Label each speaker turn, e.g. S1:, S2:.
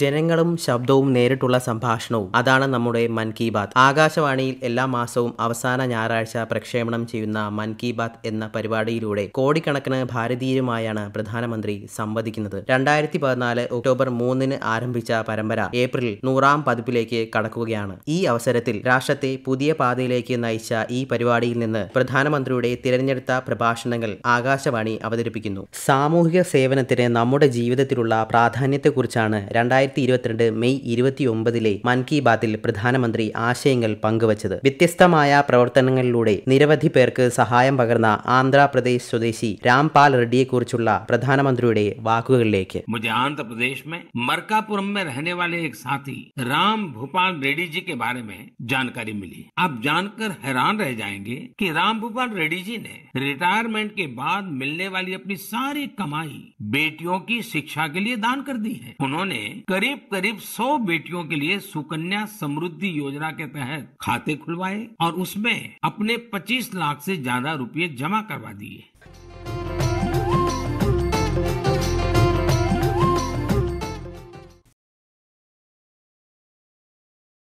S1: ജനങ്ങളും ശബ്ദവും നേരിട്ടുള്ള സംഭാഷണവും അതാണ് നമ്മുടെ മൻ കി ബാത് ആകാശവാണിയിൽ എല്ലാ മാസവും അവസാന ഞായറാഴ്ച പ്രക്ഷേപണം ചെയ്യുന്ന മൻ കി ബാത് എന്ന പരിപാടിയിലൂടെ കോടിക്കണക്കിന് ഭാരതീയരുമായാണ് പ്രധാനമന്ത്രി സംവദിക്കുന്നത് രണ്ടായിരത്തി പതിനാല് ഒക്ടോബർ മൂന്നിന് ആരംഭിച്ച പരമ്പര ഏപ്രിൽ നൂറാം പതിപ്പിലേക്ക് കടക്കുകയാണ് ഈ അവസരത്തിൽ രാഷ്ട്രത്തെ പുതിയ പാതയിലേക്ക് നയിച്ച ഈ പരിപാടിയിൽ നിന്ന് പ്രധാനമന്ത്രിയുടെ തിരഞ്ഞെടുത്ത പ്രഭാഷണങ്ങൾ ആകാശവാണി അവതരിപ്പിക്കുന്നു സാമൂഹിക സേവനത്തിന് നമ്മുടെ ജീവിതത്തിലുള്ള പ്രാധാന്യത്തെക്കുറിച്ചാണ് രണ്ടായിരത്തി രണ്ടായിരത്തി ഇരുപത്തിരണ്ട് മെയ് ഇരുപത്തിയൊമ്പതിലെ മൻ കി ബാത്തിൽ പ്രധാനമന്ത്രി ആശയങ്ങൾ പങ്കുവച്ചത് വ്യത്യസ്തമായ പ്രവർത്തനങ്ങളിലൂടെ നിരവധി പേർക്ക് സഹായം പകർന്ന ആന്ധ്രാപ്രദേശ് സ്വദേശി രാംപാൽ റെഡ്ഡിയെക്കുറിച്ചുള്ള പ്രധാനമന്ത്രിയുടെ വാക്കുകളിലേക്ക്
S2: ആന്ധ്രാപ്രദേശ് മർക്കാപുരം रहने वाले एक साथी राम भूपाल रेड्डी जी के बारे में जानकारी मिली आप जानकर हैरान रह जाएंगे कि राम भूपाल रेड्डी जी ने रिटायरमेंट के बाद मिलने वाली अपनी सारी कमाई बेटियों की शिक्षा के लिए दान कर दी है उन्होंने करीब करीब सौ बेटियों के लिए सुकन्या समृद्धि योजना के तहत खाते खुलवाए और उसमें अपने 25 लाख से ज्यादा रुपए जमा करवा दिए